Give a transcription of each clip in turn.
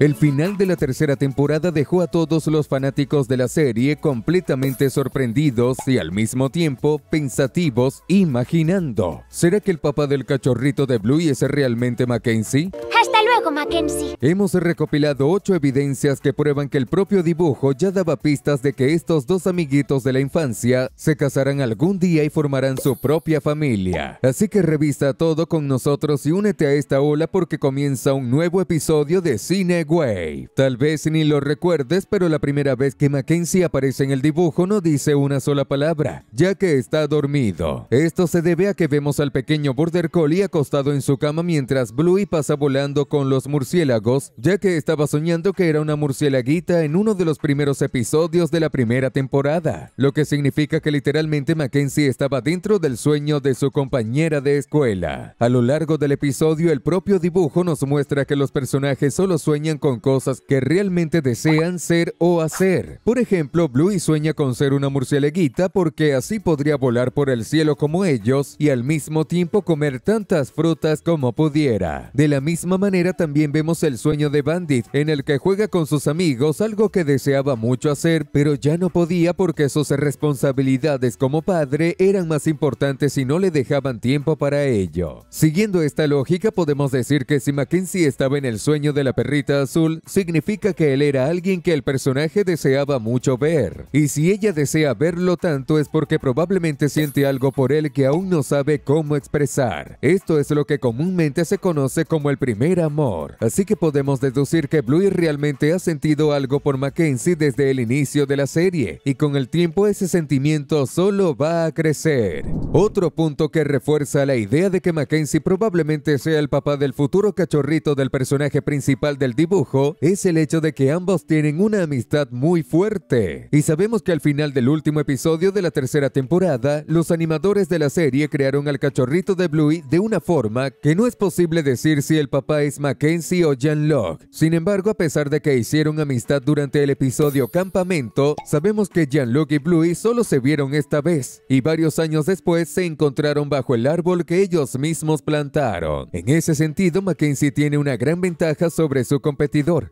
El final de la tercera temporada dejó a todos los fanáticos de la serie completamente sorprendidos y al mismo tiempo pensativos, imaginando. ¿Será que el papá del cachorrito de Blue es realmente Mackenzie? Hasta luego, Mackenzie. Hemos recopilado ocho evidencias que prueban que el propio dibujo ya daba pistas de que estos dos amiguitos de la infancia se casarán algún día y formarán su propia familia. Así que revista todo con nosotros y únete a esta ola porque comienza un nuevo episodio de Cine Way. Tal vez ni lo recuerdes, pero la primera vez que Mackenzie aparece en el dibujo no dice una sola palabra, ya que está dormido. Esto se debe a que vemos al pequeño Border Collie acostado en su cama mientras Bluey pasa volando con los murciélagos, ya que estaba soñando que era una murciélaguita en uno de los primeros episodios de la primera temporada, lo que significa que literalmente Mackenzie estaba dentro del sueño de su compañera de escuela. A lo largo del episodio, el propio dibujo nos muestra que los personajes solo sueñan con cosas que realmente desean ser o hacer. Por ejemplo, Bluey sueña con ser una murcieleguita porque así podría volar por el cielo como ellos y al mismo tiempo comer tantas frutas como pudiera. De la misma manera también vemos el sueño de Bandit en el que juega con sus amigos algo que deseaba mucho hacer pero ya no podía porque sus responsabilidades como padre eran más importantes y no le dejaban tiempo para ello. Siguiendo esta lógica podemos decir que si Mackenzie estaba en el sueño de la perrita azul significa que él era alguien que el personaje deseaba mucho ver. Y si ella desea verlo tanto es porque probablemente siente algo por él que aún no sabe cómo expresar. Esto es lo que comúnmente se conoce como el primer amor. Así que podemos deducir que Bluey realmente ha sentido algo por Mackenzie desde el inicio de la serie. Y con el tiempo ese sentimiento solo va a crecer. Otro punto que refuerza la idea de que Mackenzie probablemente sea el papá del futuro cachorrito del personaje principal del es el hecho de que ambos tienen una amistad muy fuerte. Y sabemos que al final del último episodio de la tercera temporada, los animadores de la serie crearon al cachorrito de Bluey de una forma que no es posible decir si el papá es Mackenzie o Jan Locke. Sin embargo, a pesar de que hicieron amistad durante el episodio Campamento, sabemos que Jan Locke y Bluey solo se vieron esta vez, y varios años después se encontraron bajo el árbol que ellos mismos plantaron. En ese sentido, Mackenzie tiene una gran ventaja sobre su competencia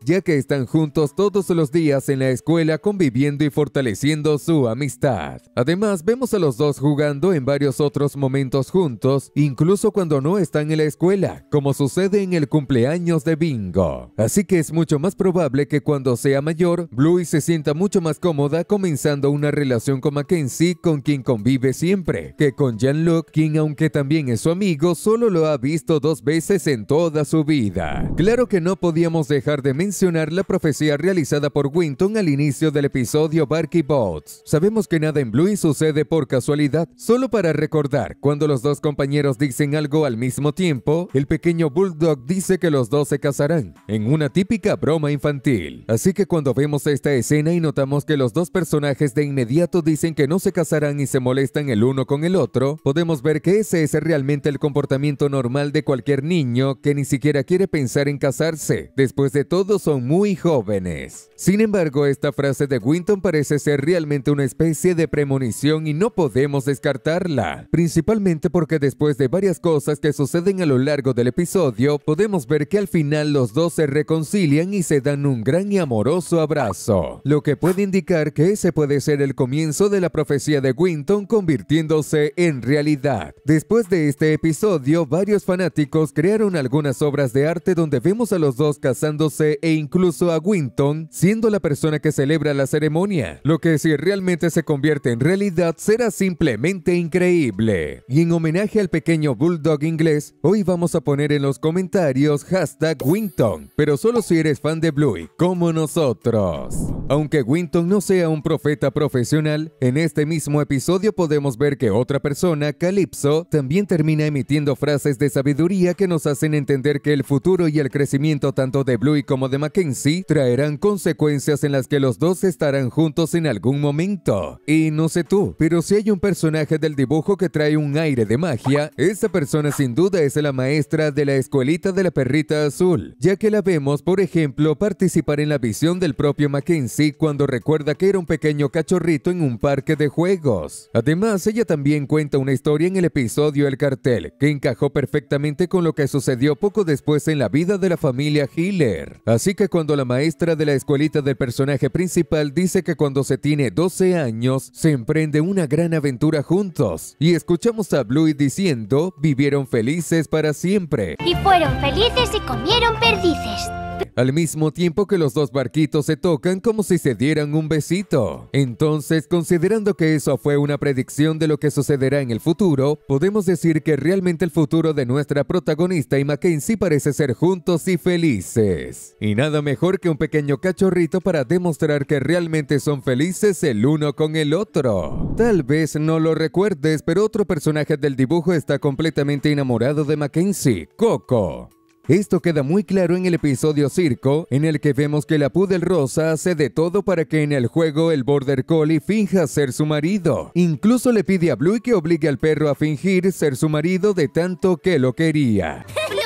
ya que están juntos todos los días en la escuela conviviendo y fortaleciendo su amistad. Además, vemos a los dos jugando en varios otros momentos juntos, incluso cuando no están en la escuela, como sucede en el cumpleaños de Bingo. Así que es mucho más probable que cuando sea mayor, Blue se sienta mucho más cómoda comenzando una relación con Mackenzie, con quien convive siempre, que con Jean-Luc, quien aunque también es su amigo, solo lo ha visto dos veces en toda su vida. Claro que no podíamos dejar dejar de mencionar la profecía realizada por Winton al inicio del episodio Barky Boats. Sabemos que nada en Bluey sucede por casualidad, solo para recordar, cuando los dos compañeros dicen algo al mismo tiempo, el pequeño Bulldog dice que los dos se casarán, en una típica broma infantil. Así que cuando vemos esta escena y notamos que los dos personajes de inmediato dicen que no se casarán y se molestan el uno con el otro, podemos ver que ese es realmente el comportamiento normal de cualquier niño que ni siquiera quiere pensar en casarse. Después de todos son muy jóvenes. Sin embargo, esta frase de Winton parece ser realmente una especie de premonición y no podemos descartarla, principalmente porque después de varias cosas que suceden a lo largo del episodio, podemos ver que al final los dos se reconcilian y se dan un gran y amoroso abrazo, lo que puede indicar que ese puede ser el comienzo de la profecía de Winton convirtiéndose en realidad. Después de este episodio, varios fanáticos crearon algunas obras de arte donde vemos a los dos cazando e incluso a Winton siendo la persona que celebra la ceremonia, lo que si realmente se convierte en realidad será simplemente increíble. Y en homenaje al pequeño bulldog inglés, hoy vamos a poner en los comentarios hashtag Winton, pero solo si eres fan de Bluey, como nosotros. Aunque Winton no sea un profeta profesional, en este mismo episodio podemos ver que otra persona, Calypso, también termina emitiendo frases de sabiduría que nos hacen entender que el futuro y el crecimiento tanto de Blue y como de Mackenzie traerán consecuencias en las que los dos estarán juntos en algún momento. Y no sé tú, pero si hay un personaje del dibujo que trae un aire de magia, esa persona sin duda es la maestra de la escuelita de la perrita azul, ya que la vemos, por ejemplo, participar en la visión del propio Mackenzie cuando recuerda que era un pequeño cachorrito en un parque de juegos. Además, ella también cuenta una historia en el episodio El Cartel, que encajó perfectamente con lo que sucedió poco después en la vida de la familia Hiller. Así que cuando la maestra de la escuelita del personaje principal dice que cuando se tiene 12 años se emprende una gran aventura juntos y escuchamos a Blue diciendo vivieron felices para siempre. Y fueron felices y comieron perdices al mismo tiempo que los dos barquitos se tocan como si se dieran un besito. Entonces, considerando que eso fue una predicción de lo que sucederá en el futuro, podemos decir que realmente el futuro de nuestra protagonista y Mackenzie parece ser juntos y felices. Y nada mejor que un pequeño cachorrito para demostrar que realmente son felices el uno con el otro. Tal vez no lo recuerdes, pero otro personaje del dibujo está completamente enamorado de Mackenzie, Coco. Esto queda muy claro en el episodio Circo, en el que vemos que la Pudel Rosa hace de todo para que en el juego el Border Collie finja ser su marido. Incluso le pide a Bluey que obligue al perro a fingir ser su marido de tanto que lo quería.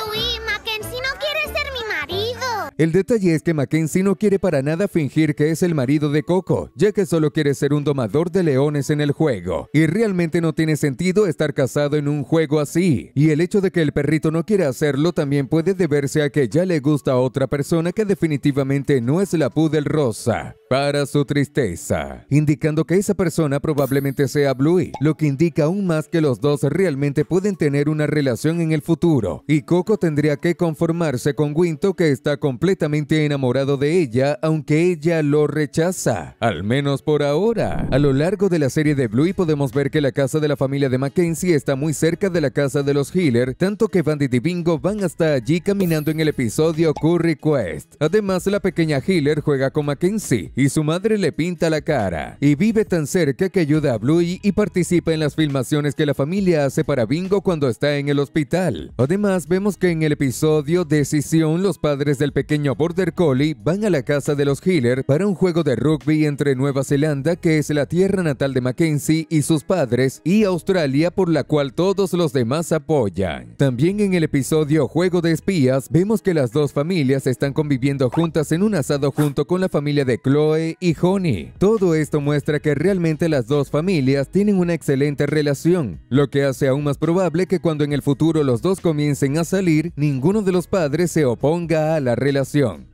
El detalle es que Mackenzie no quiere para nada fingir que es el marido de Coco, ya que solo quiere ser un domador de leones en el juego, y realmente no tiene sentido estar casado en un juego así. Y el hecho de que el perrito no quiera hacerlo también puede deberse a que ya le gusta a otra persona que definitivamente no es la Pudel Rosa, para su tristeza, indicando que esa persona probablemente sea Bluey, lo que indica aún más que los dos realmente pueden tener una relación en el futuro, y Coco tendría que conformarse con Winto que está completamente completamente enamorado de ella, aunque ella lo rechaza, al menos por ahora. A lo largo de la serie de Bluey podemos ver que la casa de la familia de Mackenzie está muy cerca de la casa de los Hiller, tanto que Bandit y Bingo van hasta allí caminando en el episodio Curry Quest. Además, la pequeña Hiller juega con Mackenzie y su madre le pinta la cara, y vive tan cerca que ayuda a Bluey y participa en las filmaciones que la familia hace para Bingo cuando está en el hospital. Además, vemos que en el episodio Decisión, los padres del pequeño border collie van a la casa de los Hiller para un juego de rugby entre Nueva Zelanda, que es la tierra natal de Mackenzie y sus padres, y Australia, por la cual todos los demás apoyan. También en el episodio Juego de Espías, vemos que las dos familias están conviviendo juntas en un asado junto con la familia de Chloe y Honey. Todo esto muestra que realmente las dos familias tienen una excelente relación, lo que hace aún más probable que cuando en el futuro los dos comiencen a salir, ninguno de los padres se oponga a la relación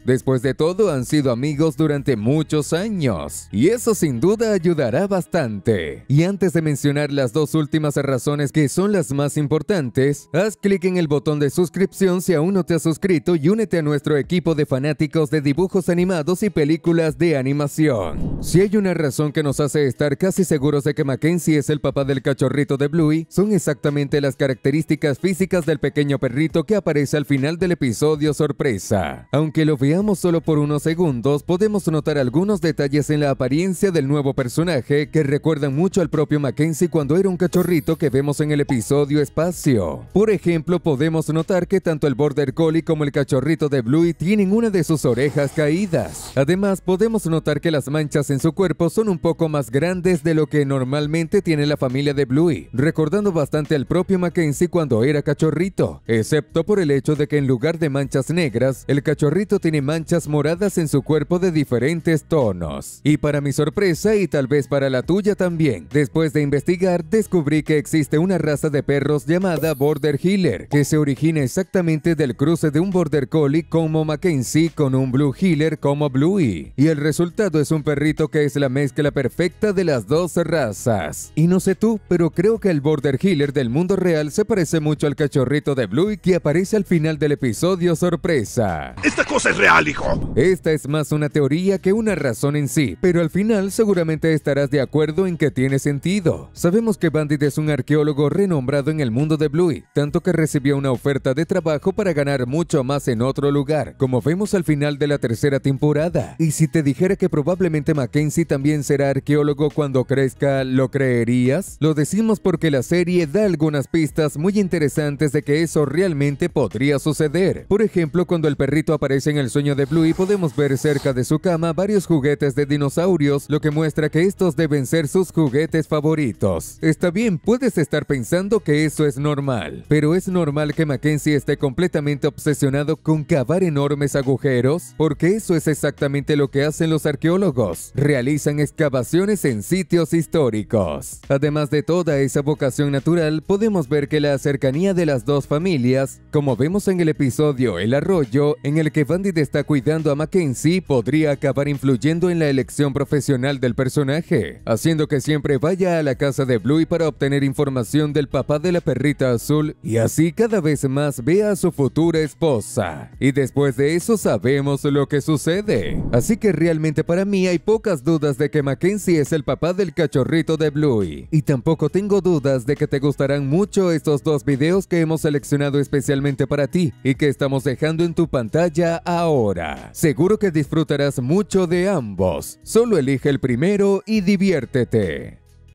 Después de todo han sido amigos durante muchos años y eso sin duda ayudará bastante. Y antes de mencionar las dos últimas razones que son las más importantes, haz clic en el botón de suscripción si aún no te has suscrito y únete a nuestro equipo de fanáticos de dibujos animados y películas de animación. Si hay una razón que nos hace estar casi seguros de que Mackenzie es el papá del cachorrito de Bluey, son exactamente las características físicas del pequeño perrito que aparece al final del episodio sorpresa. Aunque lo veamos solo por unos segundos, podemos notar algunos detalles en la apariencia del nuevo personaje que recuerdan mucho al propio Mackenzie cuando era un cachorrito que vemos en el episodio Espacio. Por ejemplo, podemos notar que tanto el Border Collie como el cachorrito de Bluey tienen una de sus orejas caídas. Además, podemos notar que las manchas en su cuerpo son un poco más grandes de lo que normalmente tiene la familia de Bluey, recordando bastante al propio Mackenzie cuando era cachorrito, excepto por el hecho de que en lugar de manchas negras, el cachorrito tiene manchas moradas en su cuerpo de diferentes tonos. Y para mi sorpresa, y tal vez para la tuya también, después de investigar, descubrí que existe una raza de perros llamada Border Healer, que se origina exactamente del cruce de un Border Collie como Mackenzie con un Blue Healer como Bluey. Y el resultado es un perrito que es la mezcla perfecta de las dos razas. Y no sé tú, pero creo que el Border Healer del mundo real se parece mucho al cachorrito de Bluey que aparece al final del episodio sorpresa. Esta cosa es real, hijo. Esta es más una teoría que una razón en sí, pero al final seguramente estarás de acuerdo en que tiene sentido. Sabemos que Bandit es un arqueólogo renombrado en el mundo de Bluey, tanto que recibió una oferta de trabajo para ganar mucho más en otro lugar, como vemos al final de la tercera temporada. Y si te dijera que probablemente Mackenzie también será arqueólogo cuando crezca, ¿lo creerías? Lo decimos porque la serie da algunas pistas muy interesantes de que eso realmente podría suceder. Por ejemplo, cuando el perrito aparece en el sueño de Blue y podemos ver cerca de su cama varios juguetes de dinosaurios, lo que muestra que estos deben ser sus juguetes favoritos. Está bien, puedes estar pensando que eso es normal, pero es normal que Mackenzie esté completamente obsesionado con cavar enormes agujeros, porque eso es exactamente lo que hacen los arqueólogos, realizan excavaciones en sitios históricos. Además de toda esa vocación natural, podemos ver que la cercanía de las dos familias, como vemos en el episodio El Arroyo, en el que Bandit está cuidando a Mackenzie podría acabar influyendo en la elección profesional del personaje, haciendo que siempre vaya a la casa de Bluey para obtener información del papá de la perrita azul y así cada vez más vea a su futura esposa. Y después de eso sabemos lo que sucede. Así que realmente para mí hay pocas dudas de que Mackenzie es el papá del cachorrito de Bluey. Y tampoco tengo dudas de que te gustarán mucho estos dos videos que hemos seleccionado especialmente para ti y que estamos dejando en tu pantalla ahora. Seguro que disfrutarás mucho de ambos. Solo elige el primero y diviértete.